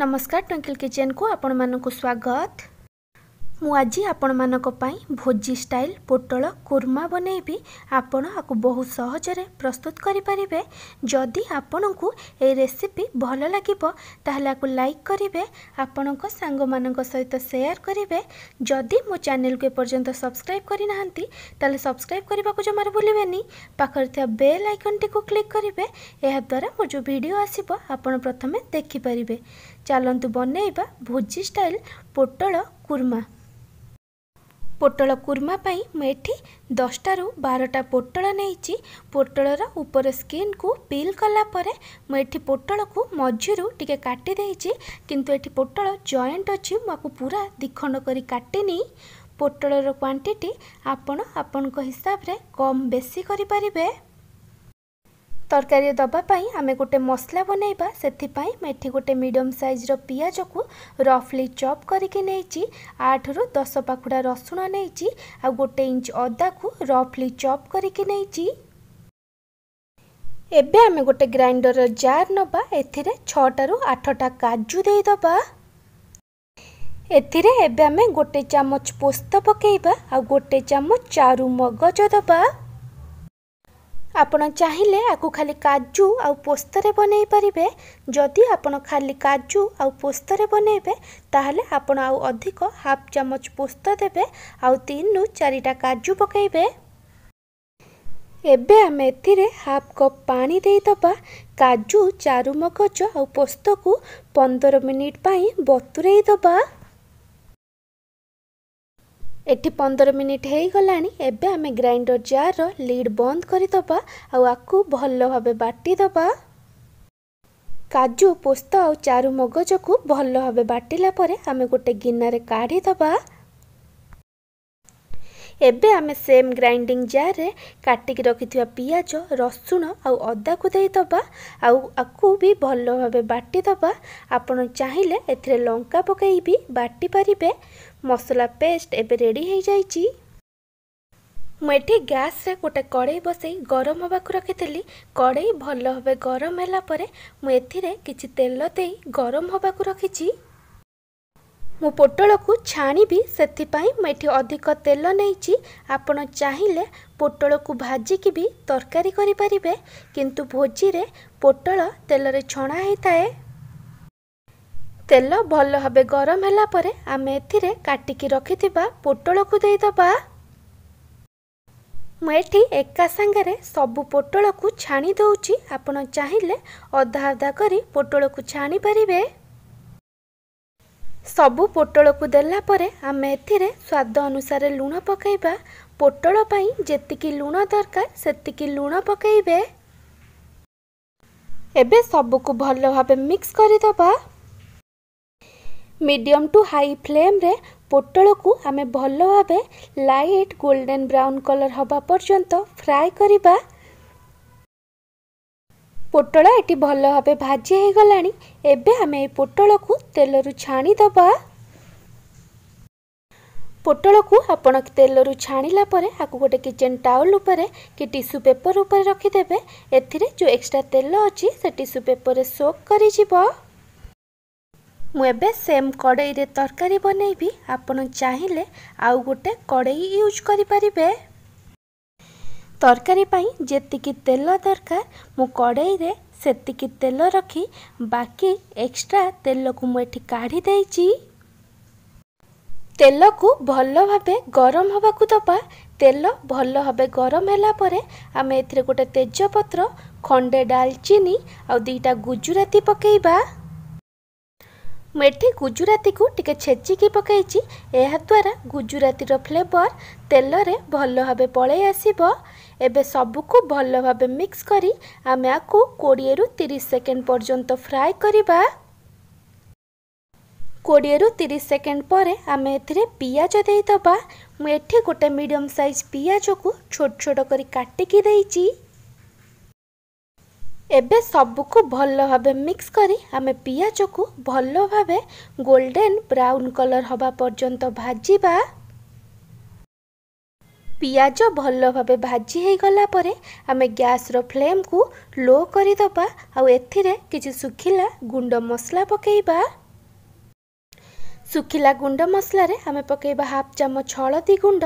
ନମସ୍କାର ଟ୍ୱିଙ୍କିଲ୍ କିଚେନ୍କୁ ଆପଣମାନଙ୍କୁ ସ୍ୱାଗତ ମୁଁ ଆଜି ଆପଣମାନଙ୍କ ପାଇଁ ଭୋଜି ଷ୍ଟାଇଲ୍ ପୋଟଳ କୁର୍ମା ବନେଇବି ଆପଣ ଆକୁ ବହୁତ ସହଜରେ ପ୍ରସ୍ତୁତ କରିପାରିବେ ଯଦି ଆପଣଙ୍କୁ ଏହି ରେସିପି ଭଲ ଲାଗିବ ତାହେଲେ ଆକୁ ଲାଇକ୍ କରିବେ ଆପଣଙ୍କ ସାଙ୍ଗମାନଙ୍କ ସହିତ ସେୟାର୍ କରିବେ ଯଦି ମୋ ଚ୍ୟାନେଲ୍କୁ ଏପର୍ଯ୍ୟନ୍ତ ସବସ୍କ୍ରାଇବ୍ କରିନାହାନ୍ତି ତାହେଲେ ସବସ୍କ୍ରାଇବ୍ କରିବାକୁ ଜମାରୁ ଭୁଲିବେନି ପାଖରେ ଥିବା ବେଲ୍ ଆଇକନ୍ଟିକୁ କ୍ଲିକ୍ କରିବେ ଏହାଦ୍ୱାରା ମୋ ଯେଉଁ ଭିଡ଼ିଓ ଆସିବ ଆପଣ ପ୍ରଥମେ ଦେଖିପାରିବେ ଚାଲନ୍ତୁ ବନେଇବା ଭୋଜି ଷ୍ଟାଇଲ୍ ପୋଟଳ କୁର୍ମା ପୋଟଳ କୁର୍ମା ପାଇଁ ମୁଁ ଏଠି ଦଶଟାରୁ ବାରଟା ପୋଟଳ ନେଇଛି ପୋଟଳର ଉପର ସ୍କିନ୍କୁ ପିଲ୍ କଲା ପରେ ମୁଁ ଏଠି ପୋଟଳକୁ ମଝିରୁ ଟିକେ କାଟି ଦେଇଛି କିନ୍ତୁ ଏଠି ପୋଟଳ ଜଏଣ୍ଟ ଅଛି ମୁଁ ଆକୁ ପୁରା ଦିଖଣ୍ଡ କରି କାଟିନି ପୋଟଳର କ୍ୱାଣ୍ଟିଟି ଆପଣ ଆପଣଙ୍କ ହିସାବରେ କମ୍ ବେଶୀ କରିପାରିବେ ତରକାରୀ ଦେବା ପାଇଁ ଆମେ ଗୋଟେ ମସଲା ବନାଇବା ସେଥିପାଇଁ ମୁଁ ଏଠି ଗୋଟେ ମିଡ଼ିୟମ୍ ସାଇଜ୍ର ପିଆଜକୁ ରଫ୍ଲି ଚପ୍ କରିକି ନେଇଛି ଆଠରୁ ଦଶ ପାଖୁଡ଼ା ରସୁଣ ନେଇଛି ଆଉ ଗୋଟେ ଇଞ୍ଚ ଅଦାକୁ ରଫ୍ଲି ଚପ୍ କରିକି ନେଇଛି ଏବେ ଆମେ ଗୋଟେ ଗ୍ରାଇଣ୍ଡର୍ର ଜାର୍ ନେବା ଏଥିରେ ଛଅଟାରୁ ଆଠଟା କାଜୁ ଦେଇଦେବା ଏଥିରେ ଏବେ ଆମେ ଗୋଟେ ଚାମଚ ପୋସ୍ତ ପକାଇବା ଆଉ ଗୋଟେ ଚାମଚ ଚାରୁ ମଗଜ ଦେବା ଆପଣ ଚାହିଁଲେ ଆକୁ ଖାଲି କାଜୁ ଆଉ ପୋସ୍ତରେ ବନେଇ ପାରିବେ ଯଦି ଆପଣ ଖାଲି କାଜୁ ଆଉ ପୋସ୍ତରେ ବନେଇବେ ତାହେଲେ ଆପଣ ଆଉ ଅଧିକ ହାଫ୍ ଚାମଚ ପୋସ୍ତ ଦେବେ ଆଉ ତିନିରୁ ଚାରିଟା କାଜୁ ପକାଇବେ ଏବେ ଆମେ ଏଥିରେ ହାଫ୍ କପ୍ ପାଣି ଦେଇଦେବା କାଜୁ ଚାରୁମଗଜ ଆଉ ପୋସ୍ତକୁ ପନ୍ଦର ମିନିଟ୍ ପାଇଁ ବତୁରେଇ ଦେବା ଏଠି ପନ୍ଦର ମିନିଟ୍ ହେଇଗଲାଣି ଏବେ ଆମେ ଗ୍ରାଇଣ୍ଡର ଜାର୍ର ଲିଡ୍ ବନ୍ଦ କରିଦେବା ଆଉ ଆକୁ ଭଲ ଭାବେ ବାଟିଦେବା କାଜୁ ପୋସ୍ତ ଆଉ ଚାରୁ ମଗଜକୁ ଭଲ ଭାବେ ବାଟିଲା ପରେ ଆମେ ଗୋଟେ ଗିନାରେ କାଢ଼ିଦେବା ଏବେ ଆମେ ସେମ୍ ଗ୍ରାଇଣ୍ଡିଂ ଜାର୍ରେ କାଟିକି ରଖିଥିବା ପିଆଜ ରସୁଣ ଆଉ ଅଦାକୁ ଦେଇଦେବା ଆଉ ଆକୁ ବି ଭଲ ଭାବେ ବାଟିଦେବା ଆପଣ ଚାହିଁଲେ ଏଥିରେ ଲଙ୍କା ପକାଇ ବି ବାଟିପାରିବେ ମସଲା ପେଷ୍ଟ ଏବେ ରେଡ଼ି ହୋଇଯାଇଛି ମୁଁ ଏଠି ଗ୍ୟାସ୍ରେ ଗୋଟେ କଡ଼େଇ ବସାଇ ଗରମ ହେବାକୁ ରଖିଥିଲି କଡ଼େଇ ଭଲ ଭାବେ ଗରମ ହେଲା ପରେ ମୁଁ ଏଥିରେ କିଛି ତେଲ ଦେଇ ଗରମ ହେବାକୁ ରଖିଛି ମୁଁ ପୋଟଳକୁ ଛାଣିବି ସେଥିପାଇଁ ମୁଁ ଏଠି ଅଧିକ ତେଲ ନେଇଛି ଆପଣ ଚାହିଁଲେ ପୋଟଳକୁ ଭାଜିକି ବି ତରକାରୀ କରିପାରିବେ କିନ୍ତୁ ଭୋଜିରେ ପୋଟଳ ତେଲରେ ଛଣା ହୋଇଥାଏ ତେଲ ଭଲ ଭାବେ ଗରମ ହେଲା ପରେ ଆମେ ଏଥିରେ କାଟିକି ରଖିଥିବା ପୋଟଳକୁ ଦେଇଦେବା ମୁଁ ଏଠି ଏକା ସାଙ୍ଗରେ ସବୁ ପୋଟଳକୁ ଛାଣି ଦେଉଛି ଆପଣ ଚାହିଁଲେ ଅଧା ଅଧା କରି ପୋଟଳକୁ ଛାଣିପାରିବେ ସବୁ ପୋଟଳକୁ ଦେଲା ପରେ ଆମେ ଏଥିରେ ସ୍ୱାଦ ଅନୁସାରେ ଲୁଣ ପକାଇବା ପୋଟଳ ପାଇଁ ଯେତିକି ଲୁଣ ଦରକାର ସେତିକି ଲୁଣ ପକାଇବେ ଏବେ ସବୁକୁ ଭଲ ଭାବେ ମିକ୍ସ କରିଦେବା ମିଡ଼ିୟମ୍ ଟୁ ହାଇ ଫ୍ଲେମ୍ରେ ପୋଟଳକୁ ଆମେ ଭଲ ଭାବେ ଲାଇଟ୍ ଗୋଲ୍ଡେନ୍ ବ୍ରାଉନ୍ କଲର୍ ହେବା ପର୍ଯ୍ୟନ୍ତ ଫ୍ରାଏ କରିବା ପୋଟଳ ଏଠି ଭଲ ଭାବେ ଭାଜି ହୋଇଗଲାଣି ଏବେ ଆମେ ଏ ପୋଟଳକୁ ତେଲରୁ ଛାଣିଦେବା ପୋଟଳକୁ ଆପଣ ତେଲରୁ ଛାଣିଲା ପରେ ଆକୁ ଗୋଟେ କିଚେନ୍ ଟାୱଲ ଉପରେ କି ଟିସୁ ପେପର ଉପରେ ରଖିଦେବେ ଏଥିରେ ଯେଉଁ ଏକ୍ସଟ୍ରା ତେଲ ଅଛି ସେ ଟିସୁ ପେପରରେ ସୋକ୍ କରିଯିବ ମୁଁ ଏବେ ସେମ୍ କଡ଼େଇରେ ତରକାରୀ ବନେଇବି ଆପଣ ଚାହିଁଲେ ଆଉ ଗୋଟେ କଡ଼େଇ ୟୁଜ୍ କରିପାରିବେ ତରକାରୀ ପାଇଁ ଯେତିକି ତେଲ ଦରକାର ମୁଁ କଡ଼େଇରେ ସେତିକି ତେଲ ରଖି ବାକି ଏକ୍ସଟ୍ରା ତେଲକୁ ମୁଁ ଏଠି କାଢ଼ି ଦେଇଛି ତେଲକୁ ଭଲ ଭାବେ ଗରମ ହେବାକୁ ଦେବା ତେଲ ଭଲ ଭାବେ ଗରମ ହେଲା ପରେ ଆମେ ଏଥିରେ ଗୋଟେ ତେଜପତ୍ର ଖଣ୍ଡେ ଡାଲଚିନି ଆଉ ଦୁଇଟା ଗୁଜୁରାତି ପକାଇବା ମୁଁ ଏଠି ଗୁଜୁରାତିକୁ ଟିକେ ଛେଚିକି ପକାଇଛି ଏହାଦ୍ୱାରା ଗୁଜୁରାତିର ଫ୍ଲେଭର ତେଲରେ ଭଲ ଭାବେ ପଳାଇ ଆସିବ ଏବେ ସବୁକୁ ଭଲ ଭାବେ ମିକ୍ସ କରି ଆମେ ଆକୁ କୋଡ଼ିଏରୁ ତିରିଶ ସେକେଣ୍ଡ ପର୍ଯ୍ୟନ୍ତ ଫ୍ରାଏ କରିବା କୋଡ଼ିଏରୁ ତିରିଶ ସେକେଣ୍ଡ ପରେ ଆମେ ଏଥିରେ ପିଆଜ ଦେଇଦେବା ମୁଁ ଏଠି ଗୋଟେ ମିଡ଼ିୟମ୍ ସାଇଜ୍ ପିଆଜକୁ ଛୋଟ ଛୋଟ କରି କାଟିକି ଦେଇଛି ଏବେ ସବୁକୁ ଭଲ ଭାବେ ମିକ୍ସ କରି ଆମେ ପିଆଜକୁ ଭଲ ଭାବେ ଗୋଲ୍ଡେନ୍ ବ୍ରାଉନ୍ କଲର୍ ହେବା ପର୍ଯ୍ୟନ୍ତ ଭାଜିବା ପିଆଜ ଭଲ ଭାବେ ଭାଜି ହୋଇଗଲା ପରେ ଆମେ ଗ୍ୟାସ୍ର ଫ୍ଲେମ୍କୁ ଲୋ କରିଦେବା ଆଉ ଏଥିରେ କିଛି ଶୁଖିଲା ଗୁଣ୍ଡ ମସଲା ପକାଇବା ଶୁଖିଲା ଗୁଣ୍ଡ ମସଲାରେ ଆମେ ପକାଇବା ହାଫ୍ ଚାମଚ ହଳଦୀ ଗୁଣ୍ଡ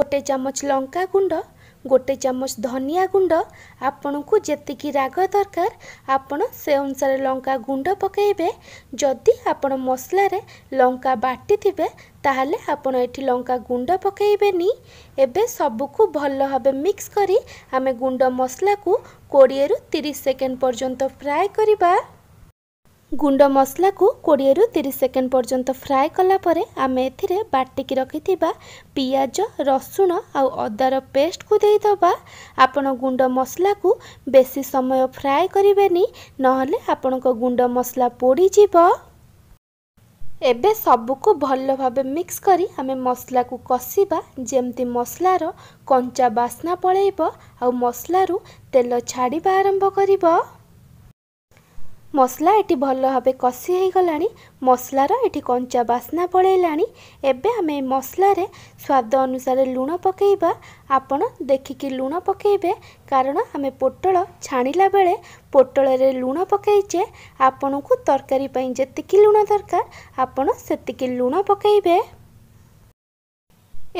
ଗୋଟେ ଚାମଚ ଲଙ୍କା ଗୁଣ୍ଡ ଗୋଟେ ଚାମଚ ଧନିଆ ଗୁଣ୍ଡ ଆପଣଙ୍କୁ ଯେତିକି ରାଗ ଦରକାର ଆପଣ ସେ ଅନୁସାରେ ଲଙ୍କା ଗୁଣ୍ଡ ପକାଇବେ ଯଦି ଆପଣ ମସଲାରେ ଲଙ୍କା ବାଟିଥିବେ ତାହେଲେ ଆପଣ ଏଠି ଲଙ୍କା ଗୁଣ୍ଡ ପକାଇବେନି ଏବେ ସବୁକୁ ଭଲ ଭାବେ ମିକ୍ସ କରି ଆମେ ଗୁଣ୍ଡ ମସଲାକୁ କୋଡ଼ିଏରୁ ତିରିଶ ସେକେଣ୍ଡ ପର୍ଯ୍ୟନ୍ତ ଫ୍ରାଏ କରିବା ଗୁଣ୍ଡ ମସଲାକୁ କୋଡ଼ିଏରୁ ତିରିଶ ସେକେଣ୍ଡ ପର୍ଯ୍ୟନ୍ତ ଫ୍ରାଏ କଲାପରେ ଆମେ ଏଥିରେ ବାଟିକି ରଖିଥିବା ପିଆଜ ରସୁଣ ଆଉ ଅଦାର ପେଷ୍ଟକୁ ଦେଇଦେବା ଆପଣ ଗୁଣ୍ଡ ମସଲାକୁ ବେଶୀ ସମୟ ଫ୍ରାଏ କରିବେନି ନହେଲେ ଆପଣଙ୍କ ଗୁଣ୍ଡ ମସଲା ପୋଡ଼ିଯିବ ଏବେ ସବୁକୁ ଭଲ ଭାବେ ମିକ୍ସ କରି ଆମେ ମସଲାକୁ କଷିବା ଯେମିତି ମସଲାର କଞ୍ଚା ବାସ୍ନା ପଳେଇବ ଆଉ ମସଲାରୁ ତେଲ ଛାଡ଼ିବା ଆରମ୍ଭ କରିବ ମସଲା ଏଠି ଭଲ ଭାବେ କଷି ହୋଇଗଲାଣି ମସଲାର ଏଠି କଞ୍ଚା ବାସ୍ନା ପଳେଇଲାଣି ଏବେ ଆମେ ମସଲାରେ ସ୍ୱାଦ ଅନୁସାରେ ଲୁଣ ପକାଇବା ଆପଣ ଦେଖିକି ଲୁଣ ପକାଇବେ କାରଣ ଆମେ ପୋଟଳ ଛାଣିଲା ବେଳେ ପୋଟଳରେ ଲୁଣ ପକାଇଛେ ଆପଣଙ୍କୁ ତରକାରୀ ପାଇଁ ଯେତିକି ଲୁଣ ଦରକାର ଆପଣ ସେତିକି ଲୁଣ ପକାଇବେ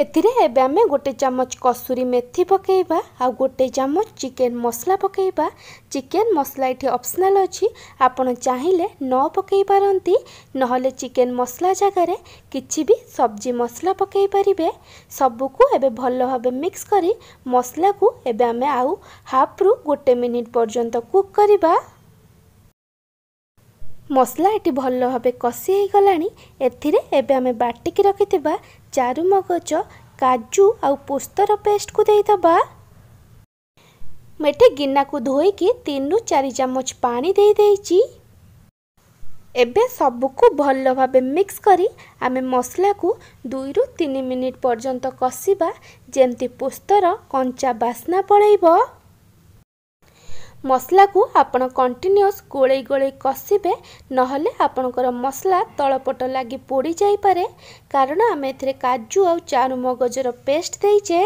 ଏଥିରେ ଏବେ ଆମେ ଗୋଟେ ଚାମଚ କସୁରୀ ମେଥି ପକାଇବା ଆଉ ଗୋଟେ ଚାମଚ ଚିକେନ୍ ମସଲା ପକାଇବା ଚିକେନ୍ ମସଲା ଏଠି ଅପସନାଲ୍ ଅଛି ଆପଣ ଚାହିଁଲେ ନ ପକାଇ ପାରନ୍ତି ନହେଲେ ଚିକେନ୍ ମସଲା ଜାଗାରେ କିଛି ବି ସବଜି ମସଲା ପକାଇ ପାରିବେ ସବୁକୁ ଏବେ ଭଲ ଭାବେ ମିକ୍ସ କରି ମସଲାକୁ ଏବେ ଆମେ ଆଉ ହାଫ୍ରୁ ଗୋଟେ ମିନିଟ୍ ପର୍ଯ୍ୟନ୍ତ କୁକ୍ କରିବା ମସଲା ଏଠି ଭଲ ଭାବେ କଷି ହୋଇଗଲାଣି ଏଥିରେ ଏବେ ଆମେ ବାଟିକି ରଖିଥିବା ଚାରୁମଗଜ କାଜୁ ଆଉ ପୋସ୍ତର ପେଷ୍ଟକୁ ଦେଇଦେବା ମେଠେ ଗିନାକୁ ଧୋଇକି ତିନିରୁ ଚାରି ଚାମଚ ପାଣି ଦେଇଦେଇଛି ଏବେ ସବୁକୁ ଭଲ ଭାବେ ମିକ୍ସ କରି ଆମେ ମସଲାକୁ ଦୁଇରୁ ତିନି ମିନିଟ୍ ପର୍ଯ୍ୟନ୍ତ କଷିବା ଯେମିତି ପୋସ୍ତର କଞ୍ଚା ବାସ୍ନା ପଳେଇବ ମସଲାକୁ ଆପଣ କଣ୍ଟିନ୍ୟୁଅସ୍ ଗୋଳେଇ ଗୋଳେଇ କଷିବେ ନହେଲେ ଆପଣଙ୍କର ମସଲା ତଳପଟ ଲାଗି ପୋଡ଼ିଯାଇପାରେ କାରଣ ଆମେ ଏଥିରେ କାଜୁ ଆଉ ଚାରୁ ମଗଜର ପେଷ୍ଟ ଦେଇଛେ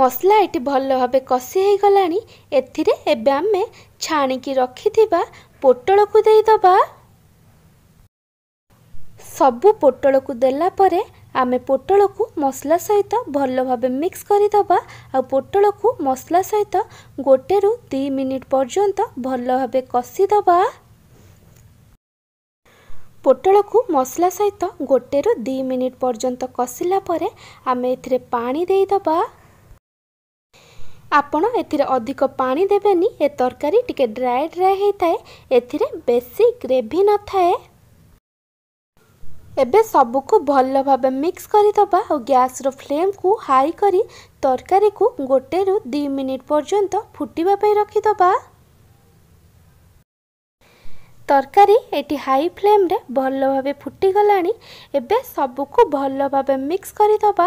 ମସଲା ଏଠି ଭଲ ଭାବେ କଷି ହୋଇଗଲାଣି ଏଥିରେ ଏବେ ଆମେ ଛାଣିକି ରଖିଥିବା ପୋଟଳକୁ ଦେଇଦେବା ସବୁ ପୋଟଳକୁ ଦେଲା ପରେ ଆମେ ପୋଟଳକୁ ମସଲା ସହିତ ଭଲ ଭାବେ ମିକ୍ସ କରିଦେବା ଆଉ ପୋଟଳକୁ ମସଲା ସହିତ ଗୋଟେରୁ ଦୁଇ ମିନିଟ୍ ପର୍ଯ୍ୟନ୍ତ ଭଲ ଭାବେ କଷିଦେବା ପୋଟଳକୁ ମସଲା ସହିତ ଗୋଟେରୁ ଦୁଇ ମିନିଟ୍ ପର୍ଯ୍ୟନ୍ତ କଷିଲା ପରେ ଆମେ ଏଥିରେ ପାଣି ଦେଇଦେବା ଆପଣ ଏଥିରେ ଅଧିକ ପାଣି ଦେବେନି ଏ ତରକାରୀ ଟିକେ ଡ୍ରାଏ ଡ୍ରାଏ ହେଇଥାଏ ଏଥିରେ ବେଶୀ ଗ୍ରେଭି ନଥାଏ ଏବେ ସବୁକୁ ଭଲ ଭାବେ ମିକ୍ସ କରିଦେବା ଆଉ ଗ୍ୟାସ୍ର ଫ୍ଲେମ୍କୁ ହାଇ କରି ତରକାରୀକୁ ଗୋଟେରୁ ଦୁଇ ମିନିଟ୍ ପର୍ଯ୍ୟନ୍ତ ଫୁଟିବା ପାଇଁ ରଖିଦେବା ତରକାରୀ ଏଠି ହାଇ ଫ୍ଲେମ୍ରେ ଭଲ ଭାବେ ଫୁଟିଗଲାଣି ଏବେ ସବୁକୁ ଭଲ ଭାବେ ମିକ୍ସ କରିଦେବା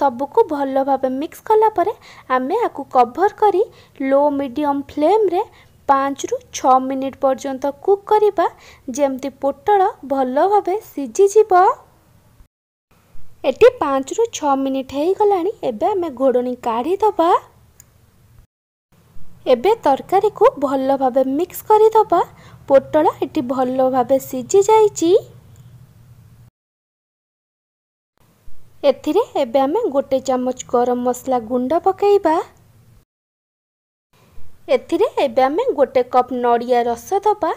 ସବୁକୁ ଭଲ ଭାବେ ମିକ୍ସ କଲା ପରେ ଆମେ ଆକୁ କଭର୍ କରି ଲୋ ମିଡ଼ିୟମ୍ ଫ୍ଲେମ୍ରେ ପାଞ୍ଚ ରୁ ଛଅ ମିନିଟ୍ ପର୍ଯ୍ୟନ୍ତ କୁକ୍ କରିବା ଯେମିତି ପୋଟଳ ଭଲ ଭାବେ ସିଝିଯିବ ଏଠି ପାଞ୍ଚ ରୁ ଛଅ ମିନିଟ୍ ହେଇଗଲାଣି ଏବେ ଆମେ ଘୋଡ଼ଣି କାଢ଼ିଦେବା ଏବେ ତରକାରୀକୁ ଭଲ ଭାବେ ମିକ୍ସ କରିଦେବା ପୋଟଳ ଏଠି ଭଲ ଭାବେ ସିଝି ଯାଇଛି ଏଥିରେ ଏବେ ଆମେ ଗୋଟେ ଚାମଚ ଗରମ ମସଲା ଗୁଣ୍ଡ ପକାଇବା ଏଥିରେ ଏବେ ଆମେ ଗୋଟେ କପ୍ ନଡ଼ିଆ ରସ ଦେବା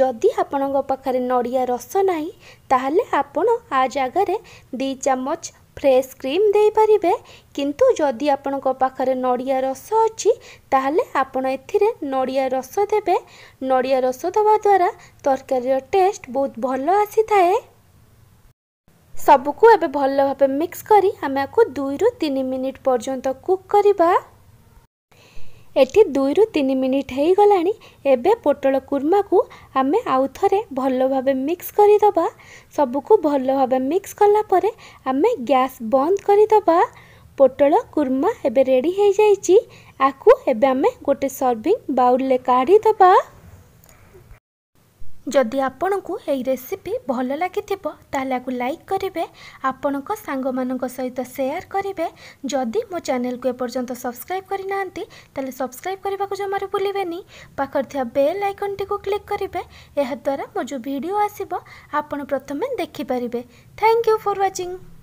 ଯଦି ଆପଣଙ୍କ ପାଖରେ ନଡ଼ିଆ ରସ ନାହିଁ ତାହେଲେ ଆପଣ ଆ ଜାଗାରେ ଦୁଇ ଚାମଚ ଫ୍ରେଶ୍ କ୍ରିମ୍ ଦେଇପାରିବେ କିନ୍ତୁ ଯଦି ଆପଣଙ୍କ ପାଖରେ ନଡ଼ିଆ ରସ ଅଛି ତାହେଲେ ଆପଣ ଏଥିରେ ନଡ଼ିଆ ରସ ଦେବେ ନଡ଼ିଆ ରସ ଦେବା ଦ୍ୱାରା ତରକାରୀର ଟେଷ୍ଟ ବହୁତ ଭଲ ଆସିଥାଏ ସବୁକୁ ଏବେ ଭଲ ଭାବେ ମିକ୍ସ କରି ଆମେ ଆକୁ ଦୁଇରୁ ତିନି ମିନିଟ୍ ପର୍ଯ୍ୟନ୍ତ କୁକ୍ କରିବା ଏଠି ଦୁଇରୁ ତିନି ମିନିଟ୍ ହେଇଗଲାଣି ଏବେ ପୋଟଳ କୁର୍ମାକୁ ଆମେ ଆଉ ଥରେ ଭଲ ଭାବେ ମିକ୍ସ କରିଦେବା ସବୁକୁ ଭଲ ଭାବେ ମିକ୍ସ କଲା ପରେ ଆମେ ଗ୍ୟାସ୍ ବନ୍ଦ କରିଦେବା ପୋଟଳ କୁର୍ମା ଏବେ ରେଡ଼ି ହେଇଯାଇଛି ଆକୁ ଏବେ ଆମେ ଗୋଟେ ସର୍ଭିଂ ବାଉଲରେ କାଢ଼ିଦେବା ଯଦି ଆପଣଙ୍କୁ ଏହି ରେସିପି ଭଲ ଲାଗିଥିବ ତାହେଲେ ଆକୁ ଲାଇକ୍ କରିବେ ଆପଣଙ୍କ ସାଙ୍ଗମାନଙ୍କ ସହିତ ସେୟାର କରିବେ ଯଦି ମୋ ଚ୍ୟାନେଲକୁ ଏପର୍ଯ୍ୟନ୍ତ ସବସ୍କ୍ରାଇବ୍ କରିନାହାନ୍ତି ତାହେଲେ ସବସ୍କ୍ରାଇବ୍ କରିବାକୁ ଜମାରୁ ଭୁଲିବେନି ପାଖରେ ଥିବା ବେଲ୍ ଆଇକନ୍ଟିକୁ କ୍ଲିକ୍ କରିବେ ଏହାଦ୍ୱାରା ମୋ ଯେଉଁ ଭିଡ଼ିଓ ଆସିବ ଆପଣ ପ୍ରଥମେ ଦେଖିପାରିବେ ଥ୍ୟାଙ୍କ ୟୁ ଫର୍ ୱାଚିଂ